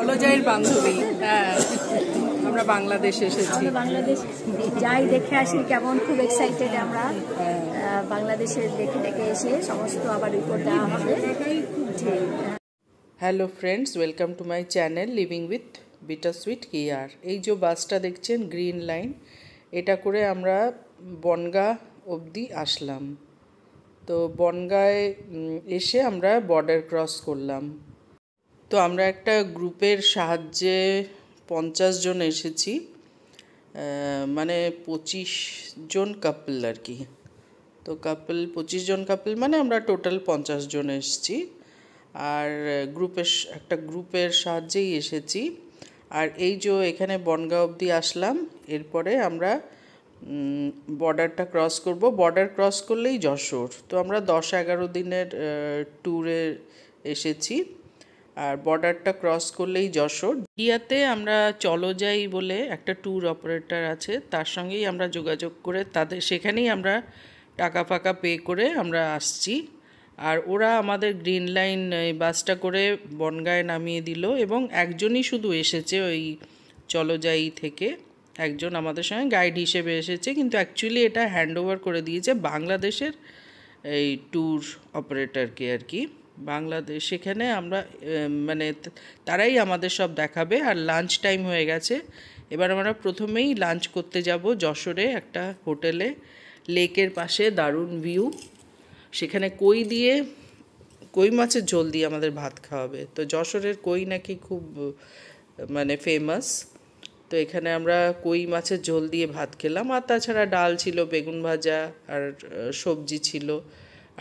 অলজাইয়ের বান্ধবী হ্যাঁ আমরা বাংলাদেশে এসেছি বাংলাদেশ যাই দেখে আসি কেমন খুব এক্সাইটেড আমরা বাংলাদেশের দেখে দেখে এসে সমস্ত আবার রিপোর্ট দেওয়া হবে hello friends welcome to my channel living with beta sweet care এই যে বাসটা দেখছেন গ্রিন লাইন এটা করে আমরা বনগা অবধি আসলাম তো বনগায় এসে আমরা বর্ডার ক্রস করলাম তো আমরা একটা গ্রুপের সাহায্যে পঞ্চাশ জন এসেছি মানে পঁচিশ জন কাপল আর কি তো কাপল পঁচিশ জন কাপল মানে আমরা টোটাল পঞ্চাশ জন এসেছি আর গ্রুপের একটা গ্রুপের সাহায্যেই এসেছি আর এই যে এখানে বনগাঁ অবধি আসলাম এরপরে আমরা বর্ডারটা ক্রস করব বর্ডার ক্রস করলেই যশোর তো আমরা দশ এগারো দিনের ট্যুরে এসেছি আর বর্ডারটা ক্রস করলেই যশোর ডিয়াতে আমরা চলো যাই বলে একটা ট্যুর অপারেটর আছে তার সঙ্গেই আমরা যোগাযোগ করে তাদের সেখানেই আমরা টাকা ফাঁকা পে করে আমরা আসছি আর ওরা আমাদের গ্রিন লাইন বাসটা করে বনগায় নামিয়ে দিল এবং একজনই শুধু এসেছে ওই চলো যাই থেকে একজন আমাদের সঙ্গে গাইড হিসেবে এসেছে কিন্তু অ্যাকচুয়ালি এটা হ্যান্ডওভার করে দিয়েছে বাংলাদেশের এই ট্যুর অপারেটরকে আর কি বাংলাদেশ সেখানে আমরা মানে তারাই আমাদের সব দেখাবে আর লাঞ্চ টাইম হয়ে গেছে এবার আমরা প্রথমেই লাঞ্চ করতে যাব যশোরে একটা হোটেলে লেকের পাশে দারুণ ভিউ সেখানে কই দিয়ে কই মাছের ঝোল দিয়ে আমাদের ভাত খাওয়াবে তো যশোরের কই নাকি খুব মানে ফেমাস তো এখানে আমরা কই মাছের ঝোল দিয়ে ভাত খেলাম আর তাছাড়া ডাল ছিল বেগুন ভাজা আর সবজি ছিল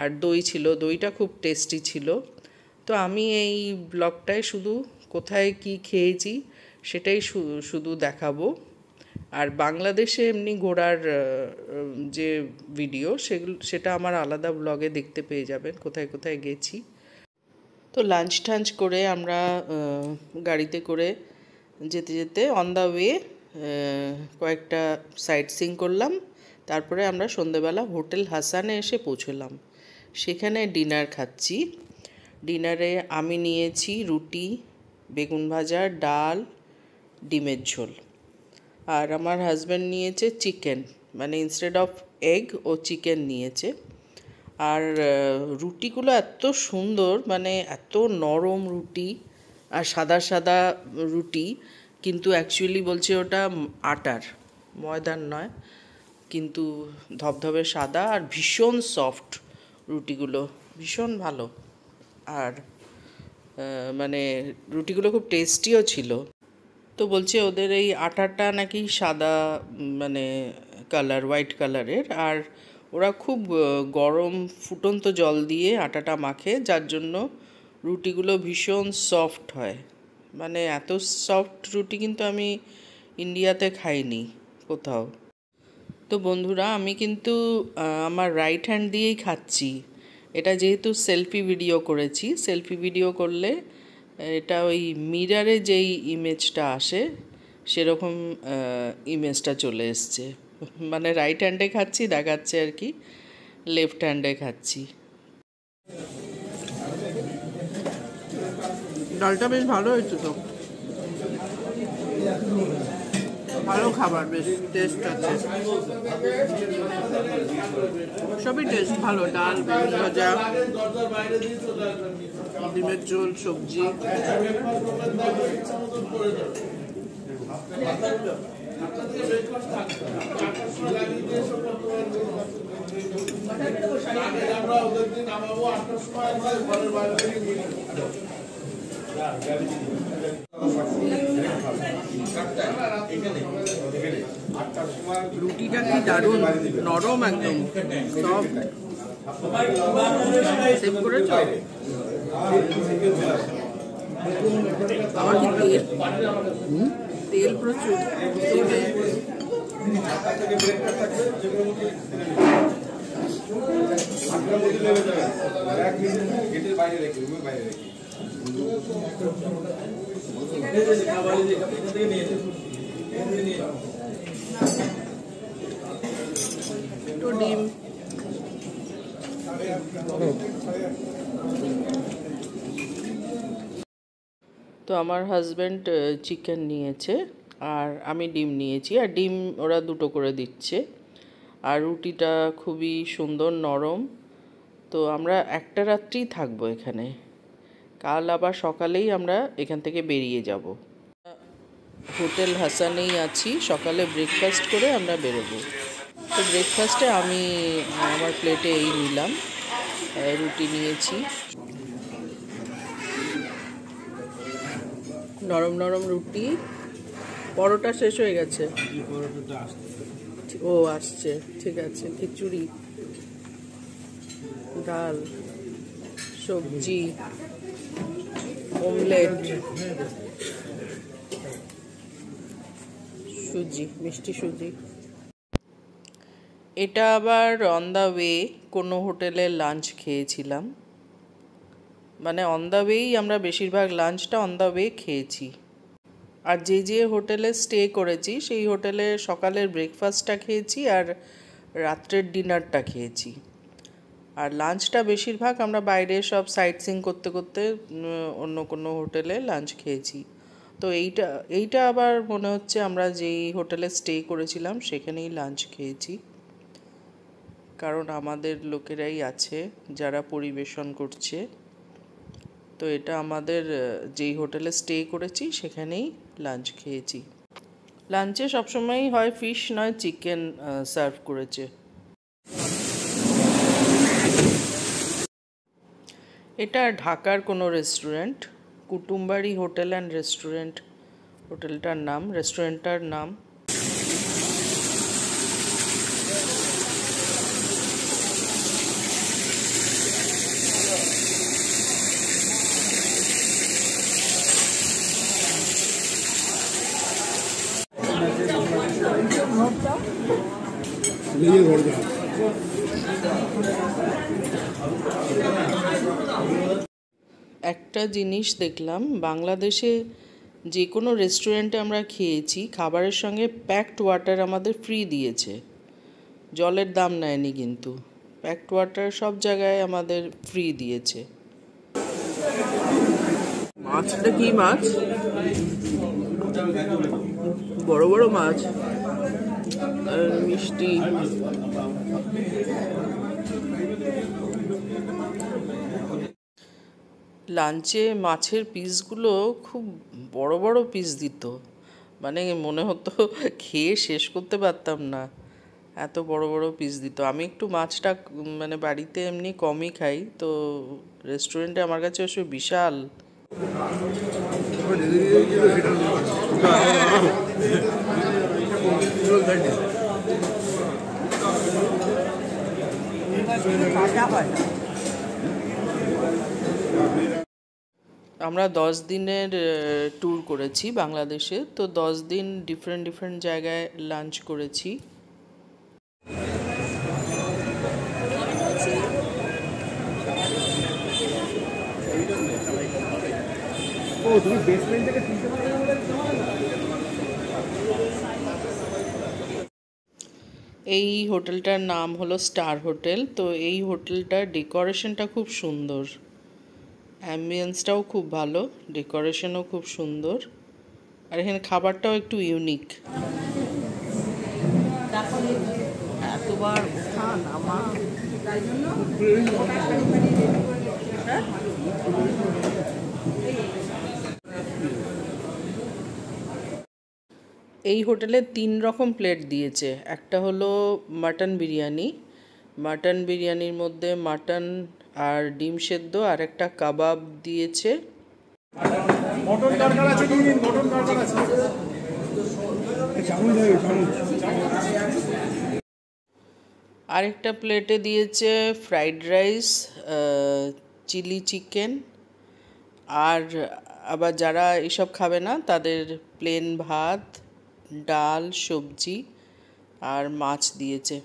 আর দই ছিল দইটা খুব টেস্টি ছিল তো আমি এই ব্লগটায় শুধু কোথায় কি খেয়েছি সেটাই শুধু দেখাবো আর বাংলাদেশে এমনি ঘোরার যে ভিডিও সেগুলো সেটা আমার আলাদা ব্লগে দেখতে পেয়ে যাবেন কোথায় কোথায় গেছি তো লাঞ্চ টাঞ্চ করে আমরা গাড়িতে করে যেতে যেতে অন দ্য ওয়ে কয়েকটা সাইট সিং করলাম তারপরে আমরা সন্ধেবেলা হোটেল হাসানে এসে পৌঁছলাম সেখানে ডিনার খাচ্ছি ডিনারে আমি নিয়েছি রুটি বেগুন ভাজা ডাল ডিমের ঝোল আর আমার হাজব্যান্ড নিয়েছে চিকেন মানে ইনস্টেড অফ এগ ও চিকেন নিয়েছে আর রুটিগুলো এত সুন্দর মানে এত নরম রুটি আর সাদা সাদা রুটি কিন্তু অ্যাকচুয়ালি বলছে ওটা আটার ময়দার নয় কিন্তু ধবধবে সাদা আর ভীষণ সফট রুটিগুলো ভীষণ ভালো আর মানে রুটিগুলো খুব টেস্টিও ছিল তো বলছে ওদের এই আটাটা নাকি সাদা মানে কালার হোয়াইট কালারের আর ওরা খুব গরম ফুটন্ত জল দিয়ে আটাটা মাখে যার জন্য রুটিগুলো ভীষণ সফট হয় মানে এত সফট রুটি কিন্তু আমি ইন্ডিয়াতে খাইনি কোথাও তো বন্ধুরা আমি কিন্তু আমার রাইট হ্যান্ড দিয়েই খাচ্ছি এটা যেহেতু সেলফি ভিডিও করেছি সেলফি ভিডিও করলে এটা ওই মিরারে যেই ইমেজটা আসে সেরকম ইমেজটা চলে এসছে মানে রাইট হ্যান্ডে খাচ্ছি দেখাচ্ছে আর কি লেফট হ্যান্ডে খাচ্ছি ডালটা বেশ ভালো হয়েছে তো ভালো খাবার বেশ টেস্ট আছে সবই টেস্ট ভালো ডাল ভাজা ডিমের ঝোল সবজি আমরা ওদের দিন আটটার সময় ঘরের বাইরে থেকে রুটিটা কি দারুণ নরম একদম সব সেভ করেছ আমার কি তেল তেল প্রচুর বাইরে রেখে বাইরে রেখে ডিম তো আমার হাজব্যান্ড চিকেন নিয়েছে আর আমি ডিম নিয়েছি আর ডিম ওরা দুটো করে দিচ্ছে আর রুটিটা খুবই সুন্দর নরম তো আমরা একটা রাত্রি থাকবো এখানে কাল আবার সকালেই আমরা এখান থেকে বেরিয়ে যাব হোটেল হাসানেই আছি সকালে ব্রেকফাস্ট করে আমরা বেরোবো তো ব্রেকফাস্টে আমি আমার প্লেটে এই নিলাম রুটি নিয়েছি নরম নরম রুটি পরোটা শেষ হয়ে গেছে ও আসছে ঠিক আছে খিচুড়ি ডাল সবজি অমলেট সুজি মিষ্টি সুজি এটা আবার অন দ্য ওয়ে কোনো হোটেলে লাঞ্চ খেয়েছিলাম মানে অন দ্য ওয়েই আমরা বেশিরভাগ লাঞ্চটা অন দ্য ওয়ে খেয়েছি আর যে যে হোটেলে স্টে করেছি সেই হোটেলে সকালের ব্রেকফাস্টটা খেয়েছি আর রাত্রের ডিনারটা খেয়েছি আর লাঞ্চটা বেশিরভাগ আমরা বাইরে সব সাইট সিং করতে করতে অন্য কোনো হোটেলে লাঞ্চ খেয়েছি তো এইটা এইটা আবার মনে হচ্ছে আমরা যেই হোটেলে স্টে করেছিলাম সেখানেই লাঞ্চ খেয়েছি কারণ আমাদের লোকেরাই আছে যারা পরিবেশন করছে তো এটা আমাদের যেই হোটেলে স্টে করেছি সেখানেই লাঞ্চ খেয়েছি লাঞ্চে সবসময়ই হয় ফিশ নয় চিকেন সার্ভ করেছে এটা ঢাকার কোনো restaurant Kutumbari hotel and restaurant হোটেলটার নাম রেস্টুরেন্টটার নাম একটা জিনিস দেখলাম বাংলাদেশে যে কোনো রেস্টুরেন্টে আমরা খেয়েছি খাবারের সঙ্গে প্যাকড ওয়াটার আমাদের ফ্রি দিয়েছে জলের দাম নেয়নি কিন্তু প্যাকড ওয়াটার সব জায়গায় আমাদের ফ্রি দিয়েছে মাছটা কি মাছ বড় বড় মাছ মিষ্টি লাঞ্চে মাছের পিসগুলো খুব বড় বড় পিস দিত মানে মনে হতো খেয়ে শেষ করতে পারতাম না এত বড় বড় পিস দিত আমি একটু মাছটা মানে বাড়িতে এমনি কমই খাই তো রেস্টুরেন্টে আমার কাছে ওসব বিশাল কাটা হয় আমরা দশ দিনের ট্যুর করেছি বাংলাদেশে তো দশ দিন ডিফারেন্ট ডিফারেন্ট জায়গায় লাঞ্চ করেছি এই হোটেলটার নাম হলো স্টার হোটেল তো এই হোটেলটার ডেকোরেশনটা খুব সুন্দর অ্যাম্বিয়েন্সটাও খুব ভালো ডেকোরেশনও খুব সুন্দর আর এখানে খাবারটাও একটু ইউনিক এতবার এই হোটেলে তিন রকম প্লেট দিয়েছে একটা হলো মাটন বিরিয়ানি মাটন বিরিয়ানির মধ্যে মাটন আর ডিম সেদ্ধ আর একটা কাবাব দিয়েছে আরেকটা প্লেটে দিয়েছে ফ্রাইড রাইস চিলি চিকেন আর আবার যারা এসব খাবে না তাদের প্লেন ভাত ডাল সবজি আর মাছ দিয়েছে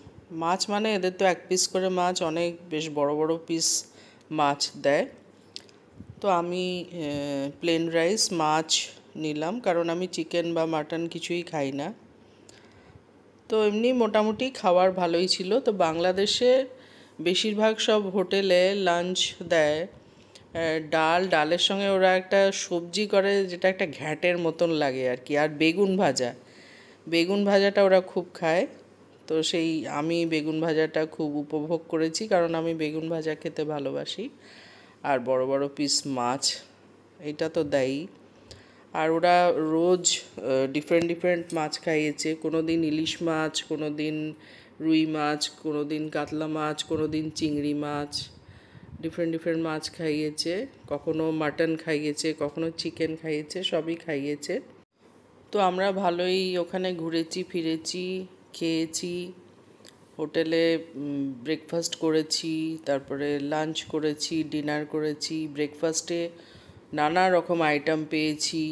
মাছ মানে এদের তো এক পিস করে মাছ অনেক বেশ বড় বড় পিস মাছ দেয় তো আমি প্লেন রাইস মাছ নিলাম কারণ আমি চিকেন বা মাটন কিছুই খাই না তো এমনি মোটামুটি খাওয়ার ভালোই ছিল তো বাংলাদেশে বেশিরভাগ সব হোটেলে লাঞ্চ দেয় ডাল ডালের সঙ্গে ওরা একটা সবজি করে যেটা একটা ঘ্যাঁটের মতন লাগে আর কি আর বেগুন ভাজা বেগুন ভাজাটা ওরা খুব খায় তো সেই আমি বেগুন ভাজাটা খুব উপভোগ করেছি কারণ আমি বেগুন ভাজা খেতে ভালোবাসি আর বড় বড় পিস মাছ এটা তো দেয়ই আর ওরা রোজ ডিফারেন্ট ডিফারেন্ট মাছ খাইয়েছে কোনো দিন ইলিশ মাছ কোনো দিন রুই মাছ কোনো দিন কাতলা মাছ কোনো দিন চিংড়ি মাছ ডিফারেন্ট ডিফারেন্ট মাছ খাইয়েছে কখনো মাটন খাইয়েছে কখনো চিকেন খাইয়েছে সবই খাইয়েছে তো আমরা ভালোই ওখানে ঘুরেছি ফিরেছি খেয়েছি হোটেলে ব্রেকফাস্ট করেছি তারপরে লাঞ্চ করেছি ডিনার করেছি ব্রেকফাস্টে নানা রকম আইটেম পেয়েছি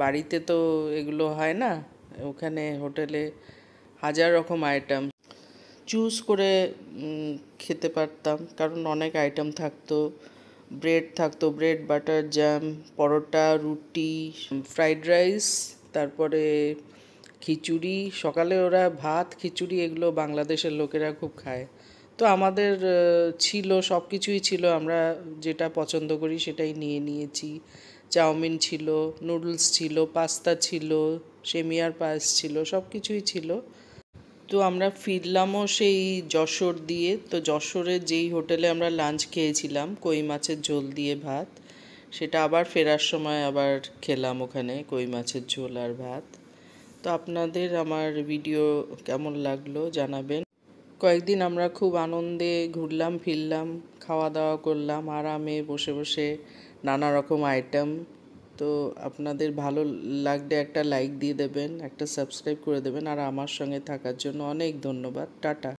বাড়িতে তো এগুলো হয় না ওখানে হোটেলে হাজার রকম আইটেম চুজ করে খেতে পারতাম কারণ অনেক আইটেম থাকতো ব্রেড থাকতো ব্রেড বাটার জ্যাম পরোটা রুটি ফ্রাইড রাইস তারপরে খিচুড়ি সকালে ওরা ভাত খিচুড়ি এগুলো বাংলাদেশের লোকেরা খুব খায় তো আমাদের ছিল সব কিছুই ছিল আমরা যেটা পছন্দ করি সেটাই নিয়ে নিয়েছি চাউমিন ছিল নুডলস ছিল পাস্তা ছিল সেমিয়ার পায়েস ছিল সব কিছুই ছিল তো আমরা ফিরলামও সেই যশোর দিয়ে তো যশোরে যেই হোটেলে আমরা লাঞ্চ খেয়েছিলাম কই মাছের ঝোল দিয়ে ভাত সেটা আবার ফেরার সময় আবার খেলাম ওখানে কই মাছের ঝোল আর ভাত তো আপনাদের আমার ভিডিও কেমন লাগলো জানাবেন কয়েকদিন আমরা খুব আনন্দে ঘুরলাম ফিরলাম খাওয়া দাওয়া করলাম আরামে বসে বসে নানা রকম আইটেম তো আপনাদের ভালো লাগলে একটা লাইক দিয়ে দেবেন একটা সাবস্ক্রাইব করে দেবেন আর আমার সঙ্গে থাকার জন্য অনেক ধন্যবাদ টাটা